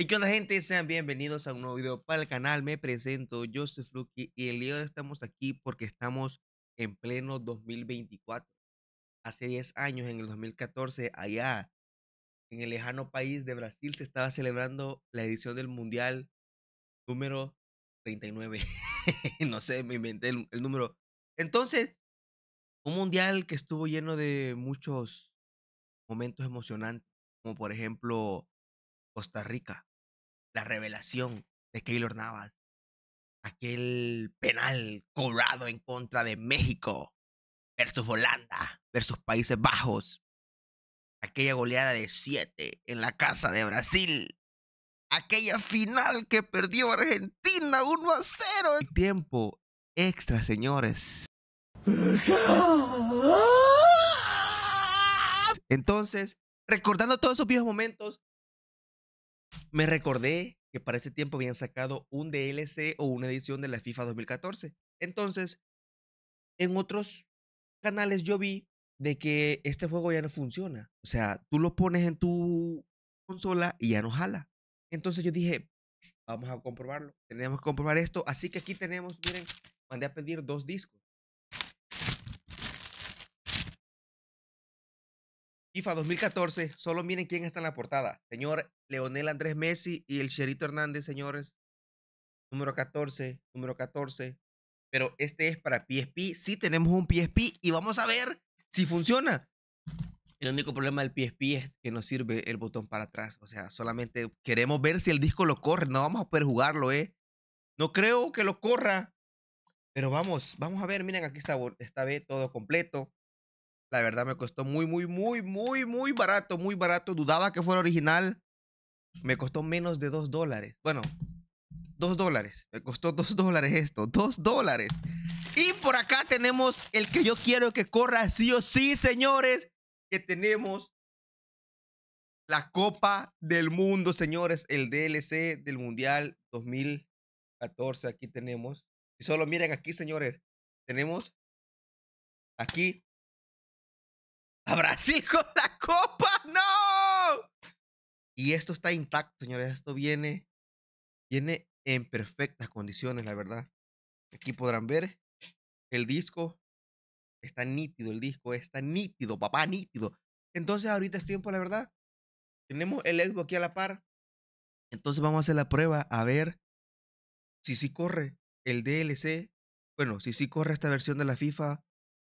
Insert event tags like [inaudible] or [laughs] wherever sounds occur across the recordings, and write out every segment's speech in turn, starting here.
¿Y qué onda gente? Sean bienvenidos a un nuevo video para el canal. Me presento, yo soy Fluky y el día de hoy estamos aquí porque estamos en pleno 2024. Hace 10 años, en el 2014, allá en el lejano país de Brasil se estaba celebrando la edición del Mundial número 39. [laughs] no sé, me inventé el, el número. Entonces, un mundial que estuvo lleno de muchos momentos emocionantes, como por ejemplo Costa Rica, la revelación de Keylor Navas, aquel penal cobrado en contra de México versus Holanda, versus Países Bajos, aquella goleada de 7 en la casa de Brasil, aquella final que perdió Argentina 1 a 0. tiempo extra, señores. [laughs] Entonces, recordando todos esos viejos momentos, me recordé que para ese tiempo habían sacado un DLC o una edición de la FIFA 2014. Entonces, en otros canales yo vi de que este juego ya no funciona. O sea, tú lo pones en tu consola y ya no jala. Entonces yo dije, vamos a comprobarlo. Tenemos que comprobar esto. Así que aquí tenemos, miren, mandé a pedir dos discos. FIFA 2014, solo miren quién está en la portada. Señor Leonel Andrés Messi y el Cherito Hernández, señores. Número 14, número 14. Pero este es para PSP. Sí tenemos un PSP y vamos a ver si funciona. El único problema del PSP es que no sirve el botón para atrás. O sea, solamente queremos ver si el disco lo corre. No vamos a poder jugarlo, ¿eh? No creo que lo corra. Pero vamos, vamos a ver. Miren, aquí está, está todo completo. La verdad me costó muy, muy, muy, muy, muy barato, muy barato. Dudaba que fuera original. Me costó menos de 2 dólares. Bueno, 2 dólares. Me costó 2 [laughs] dólares esto. 2 dólares. Y por acá tenemos el que yo quiero que corra sí o sí, señores. Que tenemos la Copa del Mundo, señores. El DLC del Mundial 2014. Aquí tenemos. Y solo miren aquí, señores. Tenemos aquí a Brasil con la copa. ¡No! Y esto está intacto, señores. Esto viene, viene en perfectas condiciones, la verdad. Aquí podrán ver el disco. Está nítido el disco, está nítido, papá, nítido. Entonces ahorita es tiempo, la verdad. Tenemos el Xbox aquí a la par. Entonces vamos a hacer la prueba a ver si sí corre el DLC. Bueno, si sí corre esta versión de la FIFA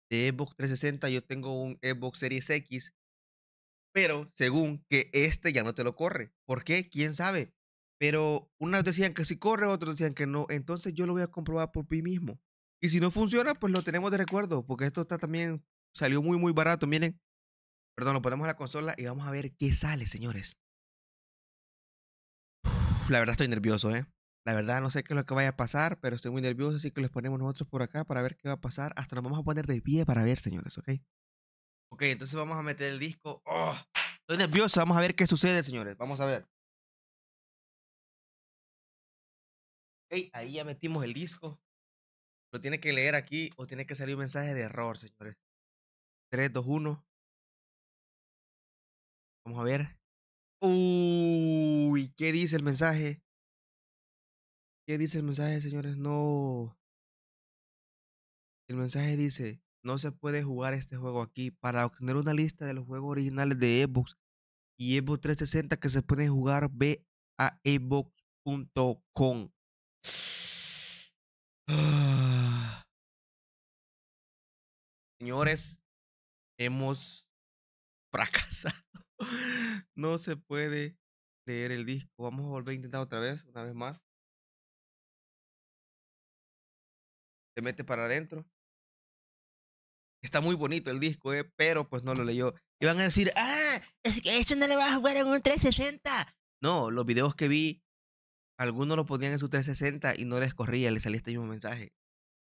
de Xbox 360, yo tengo un Xbox Series X, pero según que este ya no te lo corre. ¿Por qué? ¿Quién sabe? Pero unos decían que sí corre, otros decían que no. Entonces yo lo voy a comprobar por mí mismo. Y si no funciona, pues lo tenemos de recuerdo, porque esto está también, salió muy, muy barato. Miren, perdón, lo ponemos a la consola y vamos a ver qué sale, señores. la verdad estoy nervioso, ¿eh? La verdad, no sé qué es lo que vaya a pasar, pero estoy muy nervioso, así que los ponemos nosotros por acá para ver qué va a pasar. Hasta nos vamos a poner de pie para ver, señores, ¿ok? Ok, entonces vamos a meter el disco. Oh, estoy nervioso, vamos a ver qué sucede, señores. Vamos a ver. Ok, ahí ya metimos el disco. Lo tiene que leer aquí o tiene que salir un mensaje de error, señores. 3, 2, 1. Vamos a ver. Uy, ¿qué dice el mensaje? ¿Qué dice el mensaje, señores? No. El mensaje dice, no se puede jugar este juego aquí. Para obtener una lista de los juegos originales de Xbox y Xbox 360 que se pueden jugar, ve a Xbox.com. [sighs] Señores, hemos fracasado. [laughs] No se puede leer el disco. Vamos a volver a intentar otra vez, una vez más. se mete para adentro. Está muy bonito el disco, eh, pero pues no lo leyó. Y van a decir, ah, es que eso no le va a jugar en un 360. No, los videos que vi, algunos lo ponían en su 360 y no les corría, les salía este mismo mensaje.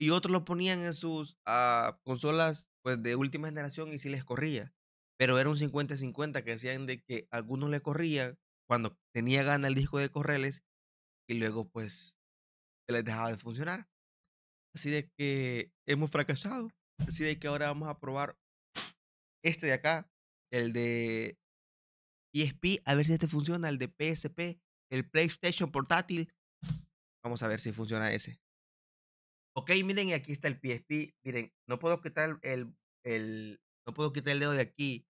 Y otros lo ponían en sus ah, consolas pues de última generación y sí les corría. Pero era un 50-50 que decían de que algunos le corría cuando tenía gana el disco de correles y luego pues se les dejaba de funcionar. Así de que hemos fracasado. Así de que ahora vamos a probar este de acá, el de PSP, e a ver si este funciona, el de PSP, el PlayStation portátil. Vamos a ver si funciona ese. Ok, miren, Y aquí está el PSP. Miren, no puedo quitar el, el, no puedo quitar el dedo de aquí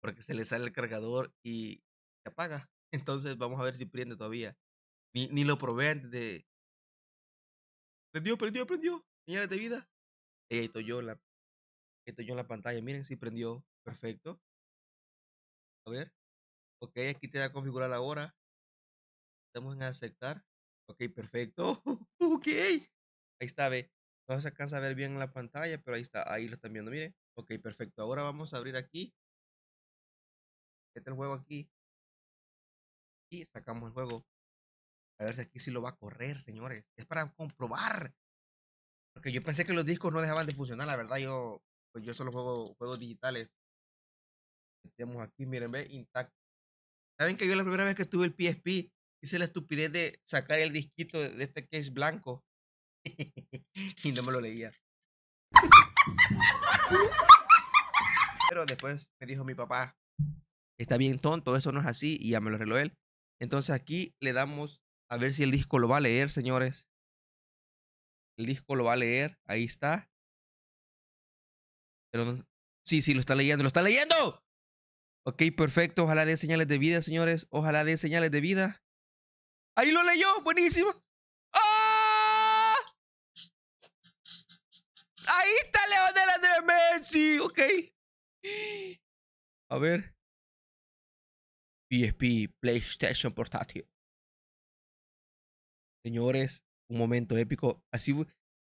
porque se le sale el cargador y se apaga. [laughs] Entonces vamos a ver si prende todavía. Ni, ni lo probé antes de... Prendió, prendió, prendió de vida. Y eh, ahí estoy yo la, estoy yo en la pantalla. Miren si prendió. Perfecto. A ver. Ok, aquí te da configurar la hora. Estamos en aceptar. Ok, perfecto. [laughs] ok. Ahí está, ve. No se alcanza a ver bien la pantalla, pero ahí está. Ahí lo están viendo, miren. Ok, perfecto. Ahora vamos a abrir aquí. Este el juego aquí. Y sacamos el juego. A ver si aquí sí lo va a correr, señores. Es para comprobar porque yo pensé que los discos no dejaban de funcionar, la verdad, yo, pues yo solo juego juegos digitales. Tenemos aquí, miren, ve, intacto. Saben que yo la primera vez que tuve el PSP hice la estupidez de sacar el disquito de este case blanco [laughs] y no me lo leía. Pero después me dijo mi papá, está bien tonto, eso no es así, y ya me lo arregló él. Entonces aquí le damos a ver si el disco lo va a leer, señores. El disco lo va a leer. Ahí está. Pero Sí, sí, lo está leyendo. ¡Lo está leyendo! Ok, perfecto. Ojalá dé señales de vida, señores. Ojalá dé señales de vida. Ahí lo leyó. Buenísimo. ¡Ah! Ahí está de la Messi. Ok. A ver. PSP, PlayStation portátil. Señores, un momento épico. Así,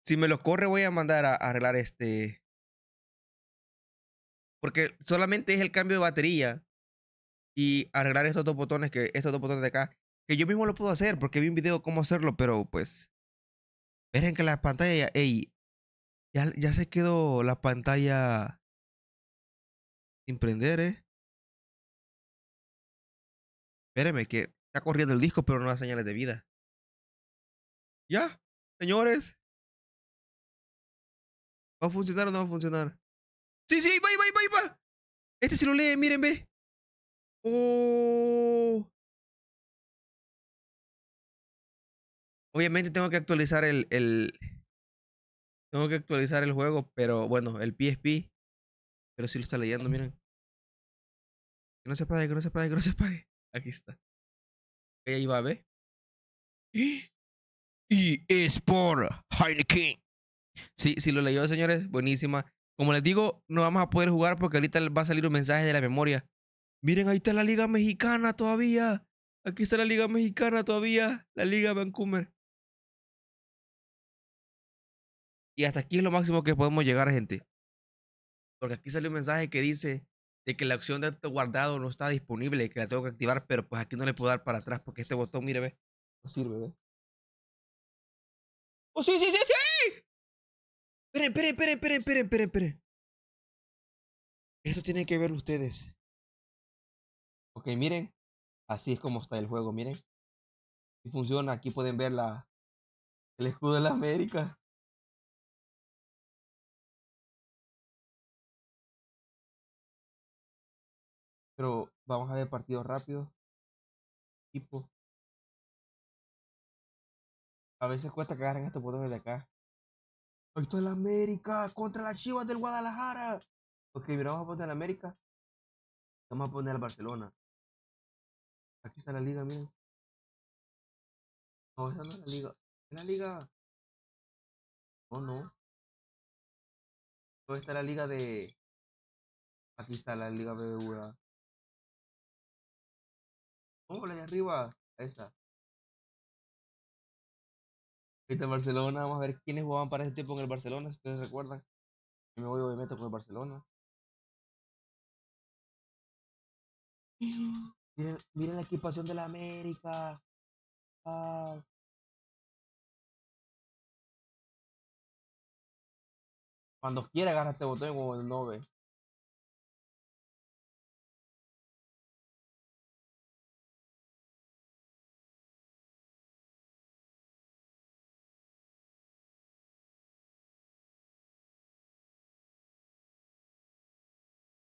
si me lo corre, voy a mandar a, arreglar este. Porque solamente es el cambio de batería y arreglar estos dos botones que estos dos botones de acá que yo mismo lo puedo hacer porque vi un video cómo hacerlo pero pues miren que la pantalla ya, ey, ya, se quedó la pantalla sin prender eh que está corriendo el disco pero no da señales de vida ya, señores. ¿Va a funcionar o no va a funcionar? Sí, sí, va, va, va, va. Este sí lo lee, miren, ve. Oh. Obviamente tengo que actualizar el, el, Tengo que actualizar el juego, pero bueno, el PSP. Pero sí lo está leyendo, miren. Que no se apague, que no se apague, que no se apague. Aquí está. Ahí va, ve. ¿Eh? y es por Heineken. Sí, sí lo leyó, señores. Buenísima. Como les digo, no vamos a poder jugar porque ahorita va a salir un mensaje de la memoria. Miren, ahí está la Liga Mexicana todavía. Aquí está la Liga Mexicana todavía. La Liga Vancouver. Y hasta aquí es lo máximo que podemos llegar, gente. Porque aquí sale un mensaje que dice de que la opción de guardado no está disponible, y que la tengo que activar, pero pues aquí no le puedo dar para atrás porque este botón, mire, ve, no sirve, ve. ¡Oh, sí, sí, sí, sí! Esperen, esperen, esperen, esperen, esperen, esperen, esperen. Esto tiene que ver ustedes. Ok, miren. Así es como está el juego, miren. Y funciona. Aquí pueden ver la, el escudo de la América. Pero vamos a ver partido rápido. Equipo. A veces cuesta que agarren estos botones de acá. Esto es la América contra las Chivas del Guadalajara. Ok, mira, vamos a poner la América. Vamos a poner al Barcelona. Aquí está la liga, miren. No, esa no es la liga. Es la liga. Oh, no. ¿Dónde está la liga de. Aquí está la liga BBVA. ¡Oh, la de arriba. Esa. Este Barcelona. Vamos a ver quiénes jugaban para ese tiempo en el Barcelona, si ustedes recuerdan. me voy obviamente con el Barcelona. Miren, la equipación de la América. Cuando quiera agarra este botón o el 9.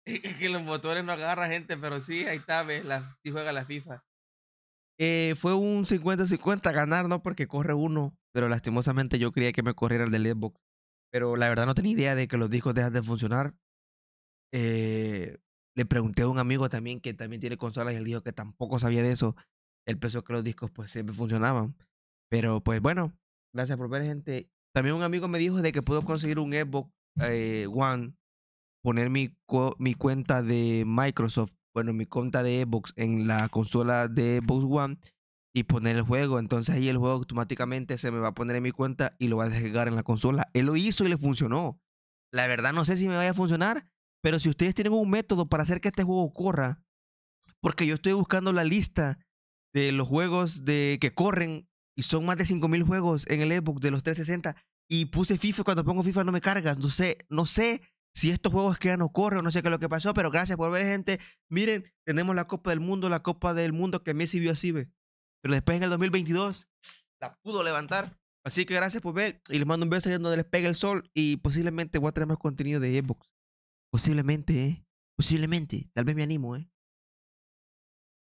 que los motores no agarran gente, pero sí, ahí está, ves, la, si juega la FIFA. Eh, fue un 50-50 ganar, ¿no? Porque corre uno, pero lastimosamente yo creía que me corriera el del Xbox. Pero la verdad no tenía idea de que los discos dejan de funcionar. Eh, le pregunté a un amigo también que también tiene consolas y él dijo que tampoco sabía de eso. El pensó que los discos pues siempre funcionaban. Pero pues bueno, gracias por ver gente. También un amigo me dijo de que pudo conseguir un Xbox eh, One poner mi, mi cuenta de Microsoft, bueno, mi cuenta de Xbox en la consola de Xbox One y poner el juego. Entonces ahí el juego automáticamente se me va a poner en mi cuenta y lo va a descargar en la consola. Él lo hizo y le funcionó. La verdad no sé si me vaya a funcionar, pero si ustedes tienen un método para hacer que este juego corra, porque yo estoy buscando la lista de los juegos de, que corren y son más de 5000 juegos en el Xbox de los 360 y puse FIFA cuando pongo FIFA no me cargas, no sé, no sé si estos juegos que ya no corren, no sé qué es lo que pasó, pero gracias por ver, gente. Miren, tenemos la Copa del Mundo, la Copa del Mundo que Messi vio así, ve. Pero después en el 2022 la pudo levantar. Así que gracias por ver y les mando un beso Yendo donde les pegue el sol y posiblemente voy a traer más contenido de Xbox. Posiblemente, ¿eh? Posiblemente. Tal vez me animo, ¿eh?